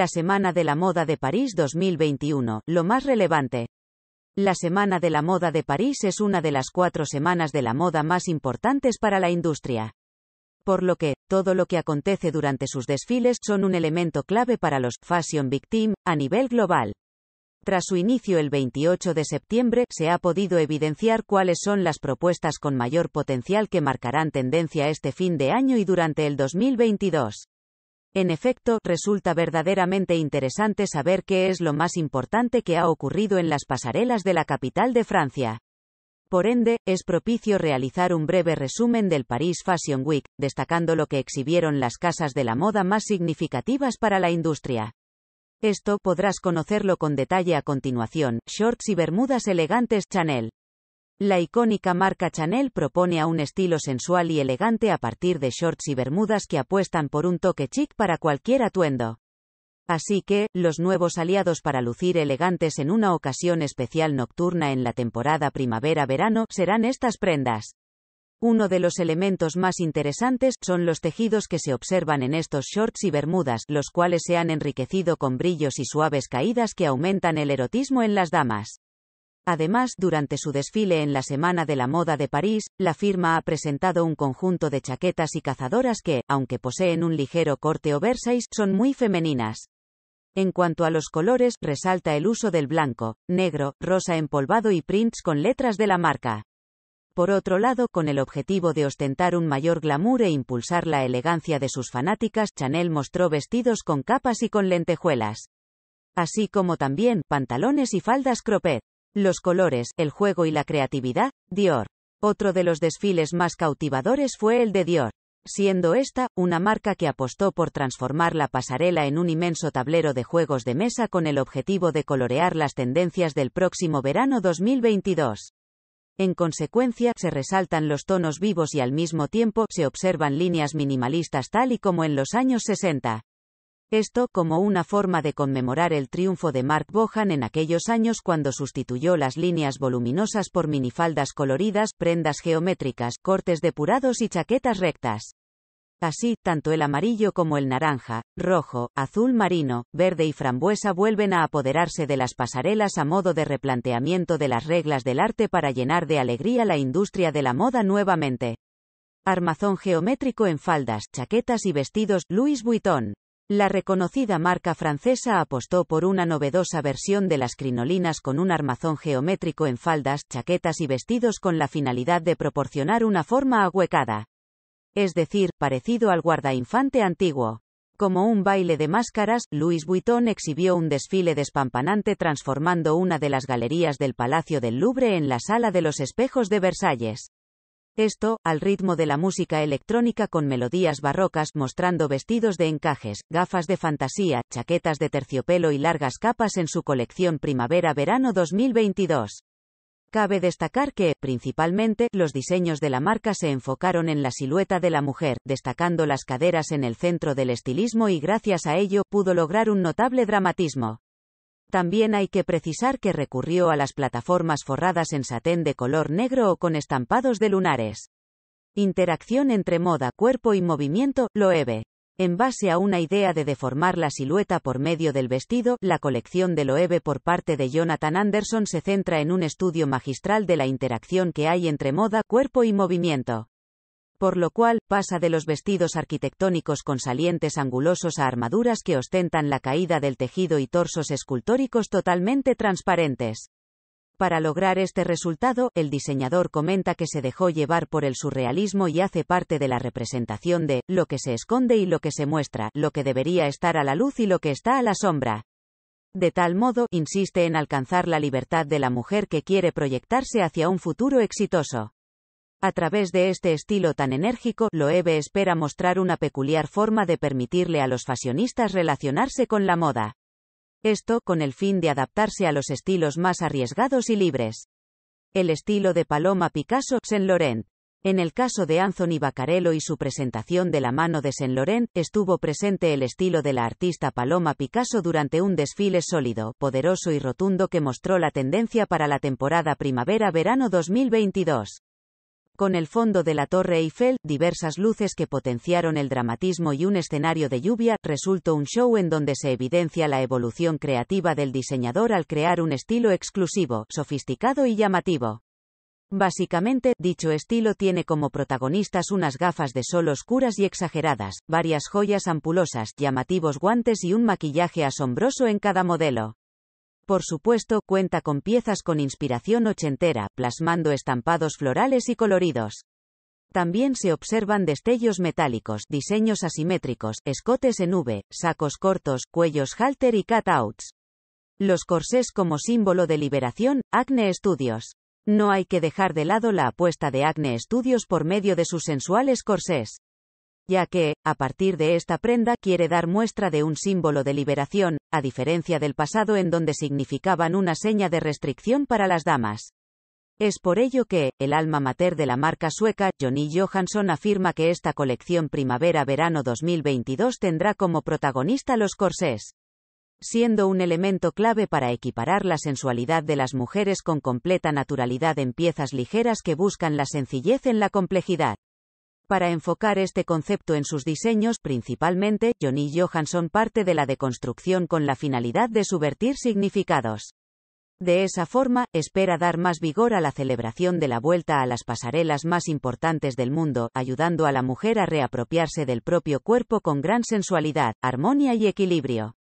La Semana de la Moda de París 2021, lo más relevante. La Semana de la Moda de París es una de las cuatro semanas de la moda más importantes para la industria. Por lo que, todo lo que acontece durante sus desfiles son un elemento clave para los Fashion Victim a nivel global. Tras su inicio el 28 de septiembre, se ha podido evidenciar cuáles son las propuestas con mayor potencial que marcarán tendencia este fin de año y durante el 2022. En efecto, resulta verdaderamente interesante saber qué es lo más importante que ha ocurrido en las pasarelas de la capital de Francia. Por ende, es propicio realizar un breve resumen del Paris Fashion Week, destacando lo que exhibieron las casas de la moda más significativas para la industria. Esto podrás conocerlo con detalle a continuación, shorts y bermudas elegantes Chanel. La icónica marca Chanel propone a un estilo sensual y elegante a partir de shorts y bermudas que apuestan por un toque chic para cualquier atuendo. Así que, los nuevos aliados para lucir elegantes en una ocasión especial nocturna en la temporada primavera-verano serán estas prendas. Uno de los elementos más interesantes son los tejidos que se observan en estos shorts y bermudas, los cuales se han enriquecido con brillos y suaves caídas que aumentan el erotismo en las damas. Además, durante su desfile en la Semana de la Moda de París, la firma ha presentado un conjunto de chaquetas y cazadoras que, aunque poseen un ligero corte oversize, son muy femeninas. En cuanto a los colores, resalta el uso del blanco, negro, rosa empolvado y prints con letras de la marca. Por otro lado, con el objetivo de ostentar un mayor glamour e impulsar la elegancia de sus fanáticas, Chanel mostró vestidos con capas y con lentejuelas. Así como también pantalones y faldas cropet. Los colores, el juego y la creatividad, Dior. Otro de los desfiles más cautivadores fue el de Dior siendo esta, una marca que apostó por transformar la pasarela en un inmenso tablero de juegos de mesa con el objetivo de colorear las tendencias del próximo verano 2022. En consecuencia, se resaltan los tonos vivos y al mismo tiempo, se observan líneas minimalistas tal y como en los años 60. Esto como una forma de conmemorar el triunfo de Mark Bohan en aquellos años cuando sustituyó las líneas voluminosas por minifaldas coloridas, prendas geométricas, cortes depurados y chaquetas rectas. Así, tanto el amarillo como el naranja, rojo, azul marino, verde y frambuesa vuelven a apoderarse de las pasarelas a modo de replanteamiento de las reglas del arte para llenar de alegría la industria de la moda nuevamente. Armazón geométrico en faldas, chaquetas y vestidos, Louis Vuitton. La reconocida marca francesa apostó por una novedosa versión de las crinolinas con un armazón geométrico en faldas, chaquetas y vestidos con la finalidad de proporcionar una forma ahuecada. Es decir, parecido al guardainfante antiguo. Como un baile de máscaras, Louis Vuitton exhibió un desfile despampanante transformando una de las galerías del Palacio del Louvre en la Sala de los Espejos de Versalles. Esto, al ritmo de la música electrónica con melodías barrocas mostrando vestidos de encajes, gafas de fantasía, chaquetas de terciopelo y largas capas en su colección primavera-verano 2022. Cabe destacar que, principalmente, los diseños de la marca se enfocaron en la silueta de la mujer, destacando las caderas en el centro del estilismo y gracias a ello pudo lograr un notable dramatismo. También hay que precisar que recurrió a las plataformas forradas en satén de color negro o con estampados de lunares. Interacción entre moda, cuerpo y movimiento, Loewe. En base a una idea de deformar la silueta por medio del vestido, la colección de Loewe por parte de Jonathan Anderson se centra en un estudio magistral de la interacción que hay entre moda, cuerpo y movimiento por lo cual, pasa de los vestidos arquitectónicos con salientes angulosos a armaduras que ostentan la caída del tejido y torsos escultóricos totalmente transparentes. Para lograr este resultado, el diseñador comenta que se dejó llevar por el surrealismo y hace parte de la representación de lo que se esconde y lo que se muestra, lo que debería estar a la luz y lo que está a la sombra. De tal modo, insiste en alcanzar la libertad de la mujer que quiere proyectarse hacia un futuro exitoso. A través de este estilo tan enérgico, Loewe espera mostrar una peculiar forma de permitirle a los fashionistas relacionarse con la moda. Esto, con el fin de adaptarse a los estilos más arriesgados y libres. El estilo de Paloma Picasso, Saint Laurent. En el caso de Anthony Vaccarello y su presentación de la mano de Saint Laurent, estuvo presente el estilo de la artista Paloma Picasso durante un desfile sólido, poderoso y rotundo que mostró la tendencia para la temporada primavera-verano 2022 con el fondo de la Torre Eiffel, diversas luces que potenciaron el dramatismo y un escenario de lluvia, resultó un show en donde se evidencia la evolución creativa del diseñador al crear un estilo exclusivo, sofisticado y llamativo. Básicamente, dicho estilo tiene como protagonistas unas gafas de sol oscuras y exageradas, varias joyas ampulosas, llamativos guantes y un maquillaje asombroso en cada modelo. Por supuesto, cuenta con piezas con inspiración ochentera, plasmando estampados florales y coloridos. También se observan destellos metálicos, diseños asimétricos, escotes en V, sacos cortos, cuellos halter y cutouts. Los corsés como símbolo de liberación, Acne Studios. No hay que dejar de lado la apuesta de Acne Studios por medio de sus sensuales corsés ya que, a partir de esta prenda quiere dar muestra de un símbolo de liberación, a diferencia del pasado en donde significaban una seña de restricción para las damas. Es por ello que, el alma mater de la marca sueca, Johnny Johansson afirma que esta colección primavera-verano 2022 tendrá como protagonista los corsés siendo un elemento clave para equiparar la sensualidad de las mujeres con completa naturalidad en piezas ligeras que buscan la sencillez en la complejidad para enfocar este concepto en sus diseños, principalmente, Johnny Johansson parte de la deconstrucción con la finalidad de subvertir significados. De esa forma, espera dar más vigor a la celebración de la vuelta a las pasarelas más importantes del mundo, ayudando a la mujer a reapropiarse del propio cuerpo con gran sensualidad, armonía y equilibrio.